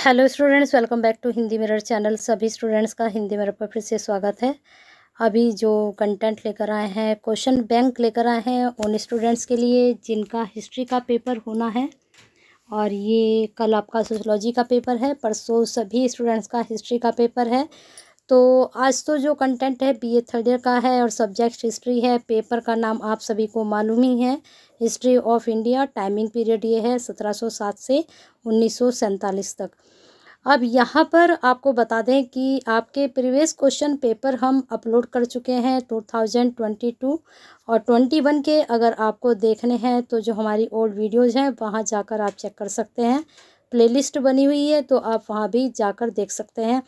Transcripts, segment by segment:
hello students welcome back to Hindi mirror channel सभी students का Hindi mirror पर फिर से स्वागत है अभी जो कंटेंट लेकर आए हैं क्वेश्चन बैंक लेकर आए हैं उन स्टूडेंट्स के लिए जिनका हिस्ट्री का पेपर होना है और ये कल आपका सोशलॉजी का पेपर है परसों सभी स्टूडेंट्स का हिस्ट्री का पेपर है तो आज तो जो कंटेंट है बीए थर्ड ईयर का है और सब्जेक्ट हिस्ट्री है पेपर का नाम आप सभी को मालूम ही है history of India timing period ये है सत्रह से उन्नीस तक अब यहाँ पर आपको बता दें कि आपके प्रीवियस क्वेश्चन पेपर हम अपलोड कर चुके हैं टू थाउजेंड ट्वेंटी टू और ट्वेंटी वन के अगर आपको देखने हैं तो जो हमारी ओल्ड वीडियोज़ हैं वहाँ जाकर आप चेक कर सकते हैं प्लेलिस्ट बनी हुई है तो आप वहाँ भी जाकर देख सकते हैं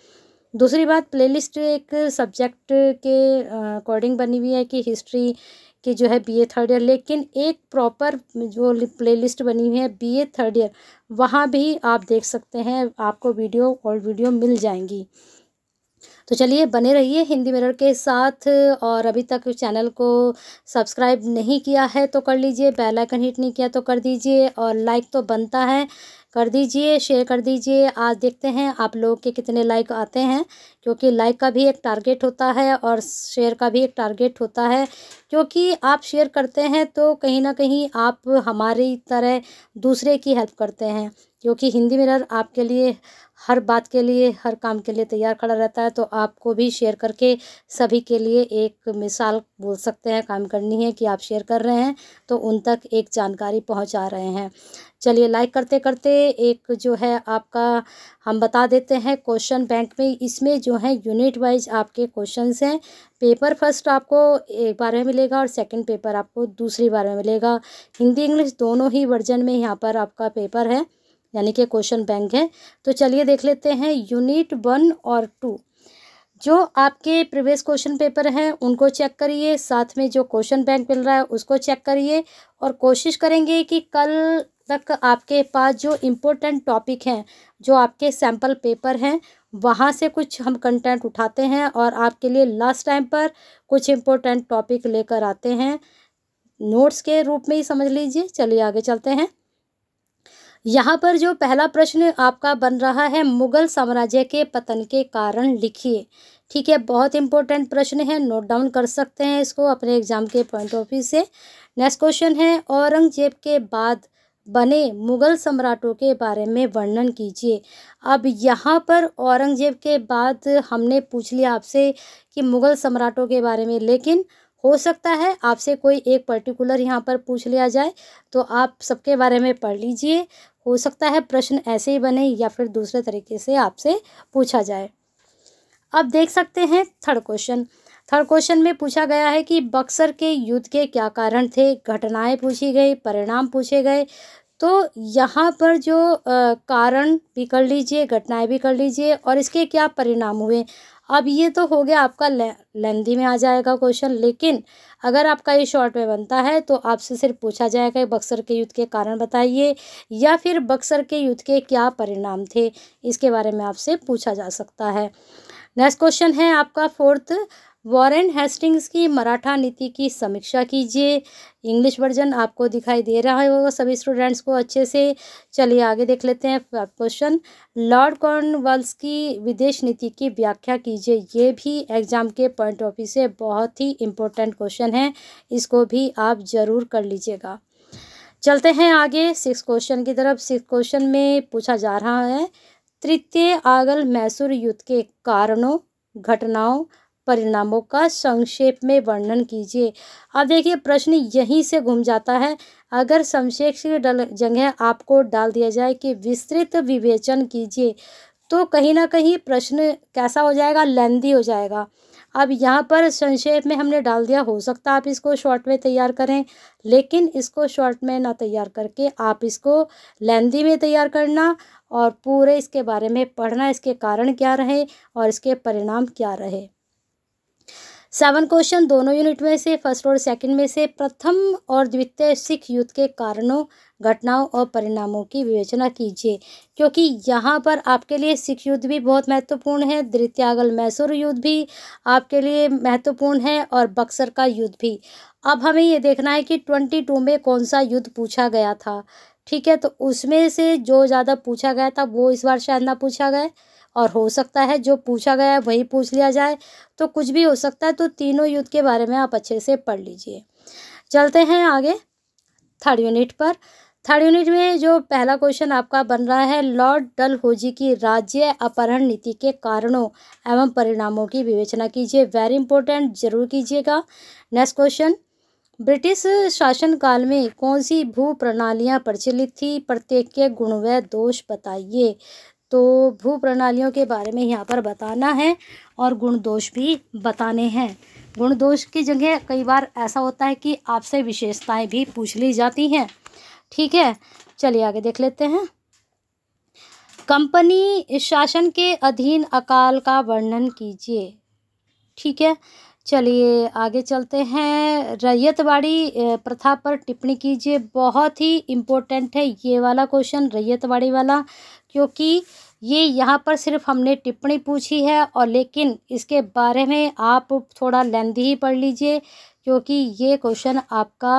दूसरी बात प्लेलिस्ट एक सब्जेक्ट के अकॉर्डिंग बनी हुई है कि हिस्ट्री की जो है बीए थर्ड ईयर लेकिन एक प्रॉपर जो प्लेलिस्ट बनी हुई है बीए थर्ड ईयर वहाँ भी आप देख सकते हैं आपको वीडियो और वीडियो मिल जाएंगी तो चलिए बने रहिए हिंदी मिरर के साथ और अभी तक चैनल को सब्सक्राइब नहीं किया है तो कर लीजिए बेल आइकन हिट नहीं किया तो कर दीजिए और लाइक तो बनता है कर दीजिए शेयर कर दीजिए आज देखते हैं आप लोग के कितने लाइक आते हैं क्योंकि लाइक का भी एक टारगेट होता है और शेयर का भी एक टारगेट होता है क्योंकि आप शेयर करते हैं तो कहीं ना कहीं आप हमारी तरह दूसरे की हेल्प करते हैं क्योंकि हिंदी मिरर आपके लिए हर बात के लिए हर काम के लिए तैयार खड़ा रहता है तो आपको भी शेयर करके सभी के लिए एक मिसाल बोल सकते हैं काम करनी है कि आप शेयर कर रहे हैं तो उन तक एक जानकारी पहुंचा रहे हैं चलिए लाइक करते करते एक जो है आपका हम बता देते हैं क्वेश्चन बैंक में इसमें जो है यूनिट वाइज आपके क्वेश्चन हैं पेपर फर्स्ट आपको एक बार में मिलेगा और सेकेंड पेपर आपको दूसरी बार में मिलेगा हिंदी इंग्लिश दोनों ही वर्जन में यहाँ पर आपका पेपर है यानी कि क्वेश्चन बैंक है तो चलिए देख लेते हैं यूनिट वन और टू जो आपके प्रीवियस क्वेश्चन पेपर हैं उनको चेक करिए साथ में जो क्वेश्चन बैंक मिल रहा है उसको चेक करिए और कोशिश करेंगे कि कल तक आपके पास जो इम्पोर्टेंट टॉपिक हैं जो आपके सैम्पल पेपर हैं वहाँ से कुछ हम कंटेंट उठाते हैं और आपके लिए लास्ट टाइम पर कुछ इम्पोर्टेंट टॉपिक लेकर आते हैं नोट्स के रूप में ही समझ लीजिए चलिए आगे चलते हैं यहाँ पर जो पहला प्रश्न आपका बन रहा है मुगल साम्राज्य के पतन के कारण लिखिए ठीक है बहुत इंपॉर्टेंट प्रश्न है नोट डाउन कर सकते हैं इसको अपने एग्जाम के पॉइंट ऑफ व्यू से नेक्स्ट क्वेश्चन है औरंगजेब के बाद बने मुगल सम्राटों के बारे में वर्णन कीजिए अब यहाँ पर औरंगजेब के बाद हमने पूछ लिया आपसे कि मुगल सम्राटों के बारे में लेकिन हो सकता है आपसे कोई एक पर्टिकुलर यहाँ पर पूछ लिया जाए तो आप सबके बारे में पढ़ लीजिए हो सकता है प्रश्न ऐसे ही बने या फिर दूसरे तरीके से आपसे पूछा जाए अब देख सकते हैं थर्ड क्वेश्चन थर्ड क्वेश्चन में पूछा गया है कि बक्सर के युद्ध के क्या कारण थे घटनाएं पूछी गई परिणाम पूछे गए तो यहाँ पर जो आ, कारण भी कर लीजिए घटनाएं भी कर लीजिए और इसके क्या परिणाम हुए अब ये तो हो गया आपका लेंदी में आ जाएगा क्वेश्चन लेकिन अगर आपका ये शॉर्ट में बनता है तो आपसे सिर्फ पूछा जाएगा बक्सर के युद्ध के कारण बताइए या फिर बक्सर के युद्ध के क्या परिणाम थे इसके बारे में आपसे पूछा जा सकता है नेक्स्ट क्वेश्चन है आपका फोर्थ वॉरेन हेस्टिंग्स की मराठा नीति की समीक्षा कीजिए इंग्लिश वर्जन आपको दिखाई दे रहा है सभी स्टूडेंट्स को अच्छे से चलिए आगे देख लेते हैं क्वेश्चन लॉर्ड कॉर्नवाल्स की विदेश नीति की व्याख्या कीजिए ये भी एग्ज़ाम के पॉइंट ऑफ व्यू से बहुत ही इम्पोर्टेंट क्वेश्चन है इसको भी आप ज़रूर कर लीजिएगा चलते हैं आगे सिक्स क्वेश्चन की तरफ सिक्स क्वेश्चन में पूछा जा रहा है तृतीय आगल मैसूर युद्ध के कारणों घटनाओं परिणामों का संक्षेप में वर्णन कीजिए अब देखिए प्रश्न यहीं से घूम जाता है अगर संक्षेप जगह आपको डाल दिया जाए कि विस्तृत विवेचन कीजिए तो कहीं ना कहीं प्रश्न कैसा हो जाएगा लेंदी हो जाएगा अब यहाँ पर संक्षेप में हमने डाल दिया हो सकता है आप इसको शॉर्ट में तैयार करें लेकिन इसको शॉर्ट में ना तैयार करके आप इसको लेंदी में तैयार करना और पूरे इसके बारे में पढ़ना इसके कारण क्या रहे और इसके परिणाम क्या रहे सेवन क्वेश्चन दोनों यूनिट में से फर्स्ट और सेकंड में से प्रथम और द्वितीय सिख युद्ध के कारणों घटनाओं और परिणामों की विवेचना कीजिए क्योंकि यहाँ पर आपके लिए सिख युद्ध भी बहुत महत्वपूर्ण है द्वितियागल मैसूर युद्ध भी आपके लिए महत्वपूर्ण है और बक्सर का युद्ध भी अब हमें ये देखना है कि ट्वेंटी टू में कौन सा युद्ध पूछा गया था ठीक है तो उसमें से जो ज़्यादा पूछा गया था वो इस बार शायद ना पूछा गया और हो सकता है जो पूछा गया है वही पूछ लिया जाए तो कुछ भी हो सकता है तो तीनों युद्ध के बारे में आप अच्छे से पढ़ लीजिए चलते हैं आगे थर्ड यूनिट पर थर्ड यूनिट में जो पहला क्वेश्चन आपका बन रहा है लॉर्ड होजी की राज्य अपहरण नीति के कारणों एवं परिणामों की विवेचना कीजिए वेरी इंपॉर्टेंट जरूर कीजिएगा नेक्स्ट क्वेश्चन ब्रिटिश शासनकाल में कौन सी भू प्रणालियाँ प्रचलित थी प्रत्येक के गुण व दोष बताइए तो भू प्रणालियों के बारे में यहाँ पर बताना है और गुण दोष भी बताने हैं गुण दोष की जगह कई बार ऐसा होता है कि आपसे विशेषताएं भी पूछ ली जाती हैं ठीक है चलिए आगे देख लेते हैं कंपनी शासन के अधीन अकाल का वर्णन कीजिए ठीक है चलिए आगे चलते हैं रैयतवाड़ी प्रथा पर टिप्पणी कीजिए बहुत ही इम्पोर्टेंट है ये वाला क्वेश्चन रैयतवाड़ी वाला क्योंकि ये यहाँ पर सिर्फ हमने टिप्पणी पूछी है और लेकिन इसके बारे में आप थोड़ा लेंदी ही पढ़ लीजिए क्योंकि ये क्वेश्चन आपका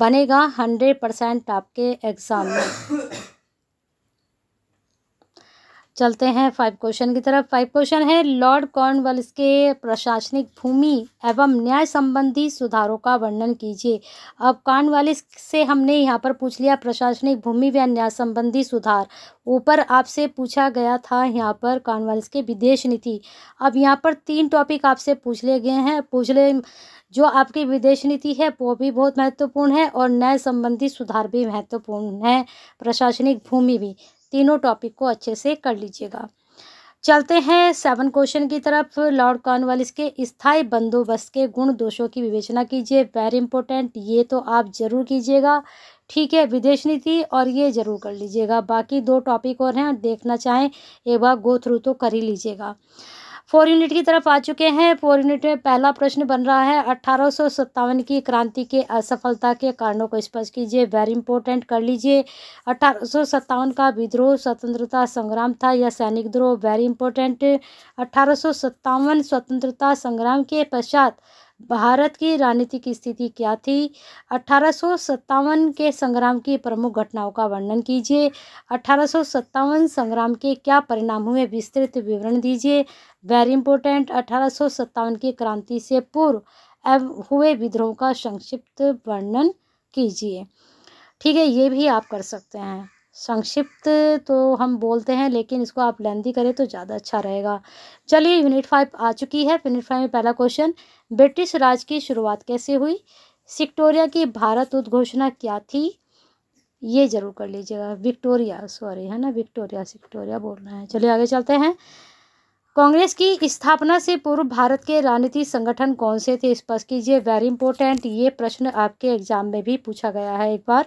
बनेगा हंड्रेड परसेंट आपके एग्ज़ाम में चलते हैं फाइव क्वेश्चन की तरफ फाइव क्वेश्चन है लॉर्ड कॉर्नवल्स के प्रशासनिक भूमि एवं न्याय संबंधी सुधारों का वर्णन कीजिए अब कॉर्नवालिस से हमने यहाँ पर पूछ लिया प्रशासनिक भूमि व न्याय संबंधी सुधार ऊपर आपसे पूछा गया था यहाँ पर कॉर्नवालिस के विदेश नीति अब यहाँ पर तीन टॉपिक आपसे पूछ लिए गए हैं पूछ ले जो आपकी विदेश नीति है वो भी बहुत महत्वपूर्ण है और न्याय संबंधी सुधार भी महत्वपूर्ण है प्रशासनिक भूमि भी तीनों टॉपिक को अच्छे से कर लीजिएगा चलते हैं सेवन क्वेश्चन की तरफ लॉर्ड कॉर्नवालिस के स्थाई बंदोबस्त के गुण दोषों की विवेचना कीजिए वेरी इंपॉर्टेंट ये तो आप ज़रूर कीजिएगा ठीक है विदेश नीति और ये ज़रूर कर लीजिएगा बाकी दो टॉपिक और हैं देखना चाहें एक बार गो थ्रू तो कर ही लीजिएगा फोर यूनिट की तरफ आ चुके हैं फोर यूनिट में पहला प्रश्न बन रहा है अठारह की क्रांति के असफलता के कारणों को स्पष्ट कीजिए वेरी इंपॉर्टेंट कर लीजिए अठारह का विद्रोह स्वतंत्रता संग्राम था या सैनिक द्रोह वेरी इंपॉर्टेंट अठारह स्वतंत्रता संग्राम के पश्चात भारत की राजनीतिक स्थिति क्या थी अठारह के संग्राम की प्रमुख घटनाओं का वर्णन कीजिए अठारह संग्राम के क्या परिणाम हुए विस्तृत विवरण दीजिए वेरी इंपॉर्टेंट अठारह की क्रांति से पूर्व हुए विद्रोह का संक्षिप्त वर्णन कीजिए ठीक है ये भी आप कर सकते हैं संक्षिप्त तो हम बोलते हैं लेकिन इसको आप लेंदी करें तो ज़्यादा अच्छा रहेगा चलिए यूनिट फाइव आ चुकी है यूनिट फाइव में पहला क्वेश्चन ब्रिटिश राज की शुरुआत कैसे हुई सिक्टोरिया की भारत उद्घोषणा क्या थी ये ज़रूर कर लीजिएगा विक्टोरिया सॉरी है ना विक्टोरिया सिक्टोरिया बोलना है चलिए आगे चलते हैं कांग्रेस की स्थापना से पूर्व भारत के राजनीतिक संगठन कौन से थे स्पष्ट कीजिए वेरी इंपॉर्टेंट ये प्रश्न आपके एग्जाम में भी पूछा गया है एक बार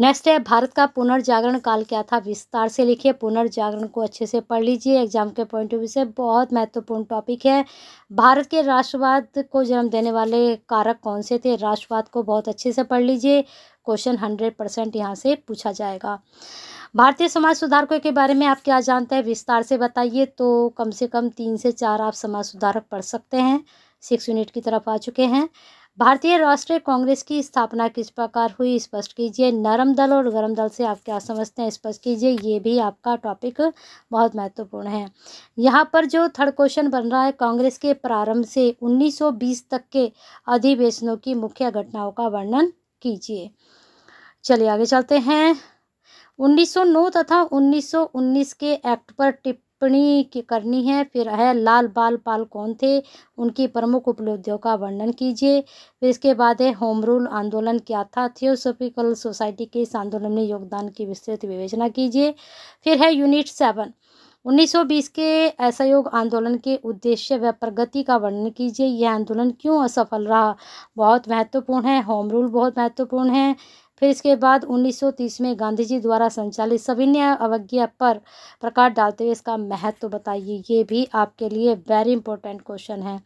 नेक्स्ट है भारत का पुनर्जागरण काल क्या था विस्तार से लिखिए पुनर्जागरण को अच्छे से पढ़ लीजिए एग्जाम के पॉइंट ऑफ व्यू से बहुत महत्वपूर्ण टॉपिक है भारत के राष्ट्रवाद को जन्म देने वाले कारक कौन से थे राष्ट्रवाद को बहुत अच्छे से पढ़ लीजिए क्वेश्चन हंड्रेड परसेंट यहाँ से पूछा जाएगा भारतीय समाज सुधारकों के बारे में आप क्या जानते हैं विस्तार से बताइए तो कम से कम तीन से चार आप समाज सुधारक पढ़ सकते हैं सिक्स यूनिट की तरफ आ चुके हैं भारतीय राष्ट्रीय कांग्रेस की स्थापना किस प्रकार हुई स्पष्ट कीजिए नरम दल और गरम दल से आप क्या समझते हैं स्पष्ट कीजिए ये भी आपका टॉपिक बहुत महत्वपूर्ण है यहाँ पर जो थर्ड क्वेश्चन बन रहा है कांग्रेस के प्रारंभ से 1920 तक के अधिवेशनों की मुख्य घटनाओं का वर्णन कीजिए चलिए आगे चलते हैं 1909 तथा 1919 के एक्ट पर टिप्पणी करनी है फिर है लाल बाल पाल कौन थे उनकी प्रमुख उपलब्धियों का वर्णन कीजिए फिर इसके बाद है होम रूल आंदोलन क्या था थियोसोफिकल सोसाइटी के इस आंदोलन में योगदान की विस्तृत विवेचना कीजिए फिर है यूनिट सेवन 1920 के असहयोग आंदोलन के उद्देश्य व प्रगति का वर्णन कीजिए यह आंदोलन क्यों असफल रहा बहुत महत्वपूर्ण है होम रूल बहुत महत्वपूर्ण है फिर इसके बाद 1930 में गांधी जी द्वारा संचालित सविनय अवज्ञा पर प्रकाश डालते हुए इसका महत्व तो बताइए ये भी आपके लिए वेरी इंपॉर्टेंट क्वेश्चन है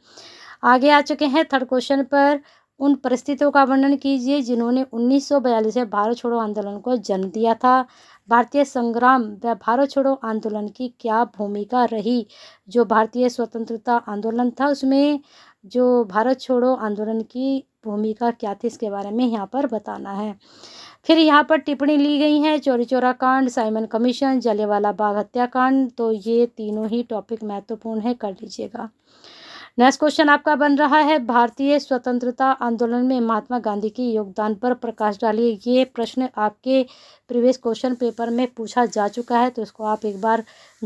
आगे आ चुके हैं थर्ड क्वेश्चन पर उन परिस्थितियों का वर्णन कीजिए जिन्होंने 1942 में भारत छोड़ो आंदोलन को जन्म दिया था भारतीय संग्राम व भारत छोड़ो आंदोलन की क्या भूमिका रही जो भारतीय स्वतंत्रता आंदोलन था उसमें जो भारत छोड़ो आंदोलन की भूमिका क्या थी इसके बारे में यहाँ पर बताना है फिर यहाँ पर टिप्पणी ली गई है चोरी चोरा कांड साइमन कमीशन जलेवाला बाग हत्याकांड तो ये तीनों ही टॉपिक महत्वपूर्ण है कर लीजिएगा नेक्स्ट क्वेश्चन आपका बन रहा है भारतीय स्वतंत्रता आंदोलन में महात्मा गांधी के योगदान पर प्रकाश डालिए ये प्रश्न आपके प्रीवियस क्वेश्चन पेपर में पूछा जा चुका है तो इसको आप एक बार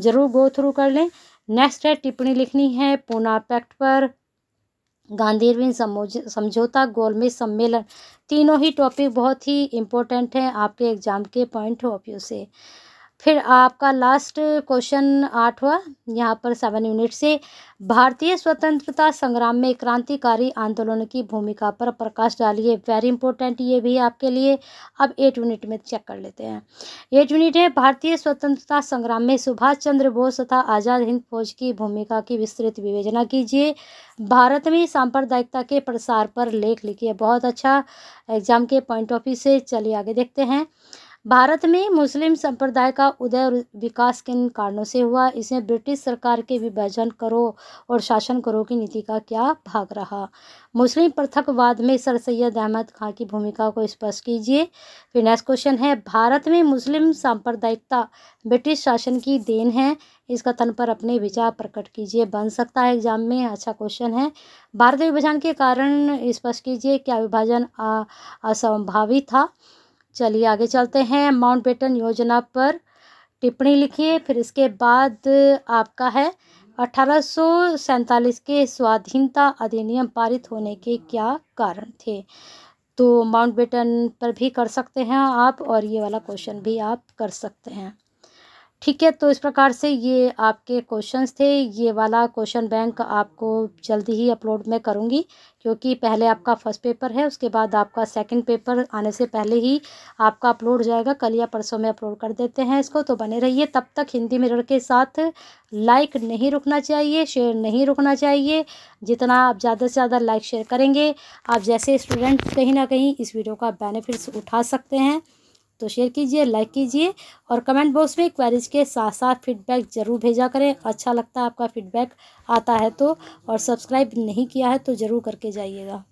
जरूर गो थ्रू कर लें नेक्स्ट है टिप्पणी लिखनी है पूना पैक्ट पर गांधीरविन समझौता गोलमेज सम्मेलन तीनों ही टॉपिक बहुत ही इम्पोर्टेंट हैं आपके एग्ज़ाम के पॉइंट ऑफ व्यू से फिर आपका लास्ट क्वेश्चन हुआ यहाँ पर सेवन यूनिट से भारतीय स्वतंत्रता संग्राम में क्रांतिकारी आंदोलन की भूमिका पर प्रकाश डालिए वेरी इंपॉर्टेंट ये भी आपके लिए अब एट यूनिट में चेक कर लेते हैं एट यूनिट है भारतीय स्वतंत्रता संग्राम में सुभाष चंद्र बोस तथा आज़ाद हिंद फौज की भूमिका की विस्तृत विवेचना कीजिए भारत में सांप्रदायिकता के प्रसार पर लेख लिखिए बहुत अच्छा एग्जाम के पॉइंट ऑफ व्यू से चलिए आगे देखते हैं भारत में मुस्लिम संप्रदाय का उदय और विकास किन कारणों से हुआ इसमें ब्रिटिश सरकार के विभाजन करो और शासन करो की नीति का क्या भाग रहा मुस्लिम पृथकवाद में सर सैयद अहमद खां की भूमिका को स्पष्ट कीजिए फिर नेक्स्ट क्वेश्चन है भारत में मुस्लिम सांप्रदायिकता ब्रिटिश शासन की देन है इस कथन पर अपने विचार प्रकट कीजिए बन सकता है एग्जाम में अच्छा क्वेश्चन है भारत विभाजन के कारण स्पष्ट कीजिए क्या विभाजन असंभावी था चलिए आगे चलते हैं माउंट बेटन योजना पर टिप्पणी लिखिए फिर इसके बाद आपका है अठारह के स्वाधीनता अधिनियम पारित होने के क्या कारण थे तो माउंट बेटन पर भी कर सकते हैं आप और ये वाला क्वेश्चन भी आप कर सकते हैं ठीक है तो इस प्रकार से ये आपके क्वेश्चंस थे ये वाला क्वेश्चन बैंक आपको जल्दी ही अपलोड मैं करूँगी क्योंकि पहले आपका फर्स्ट पेपर है उसके बाद आपका सेकंड पेपर आने से पहले ही आपका अपलोड हो जाएगा कल या परसों में अपलोड कर देते हैं इसको तो बने रहिए तब तक हिंदी मिरर के साथ लाइक नहीं रुकना चाहिए शेयर नहीं रुकना चाहिए जितना आप ज़्यादा से ज़्यादा लाइक शेयर करेंगे आप जैसे स्टूडेंट कहीं ना कहीं इस वीडियो का बेनिफिट्स उठा सकते हैं तो शेयर कीजिए लाइक कीजिए और कमेंट बॉक्स में क्वेरीज के साथ साथ फीडबैक ज़रूर भेजा करें अच्छा लगता है आपका फीडबैक आता है तो और सब्सक्राइब नहीं किया है तो ज़रूर करके जाइएगा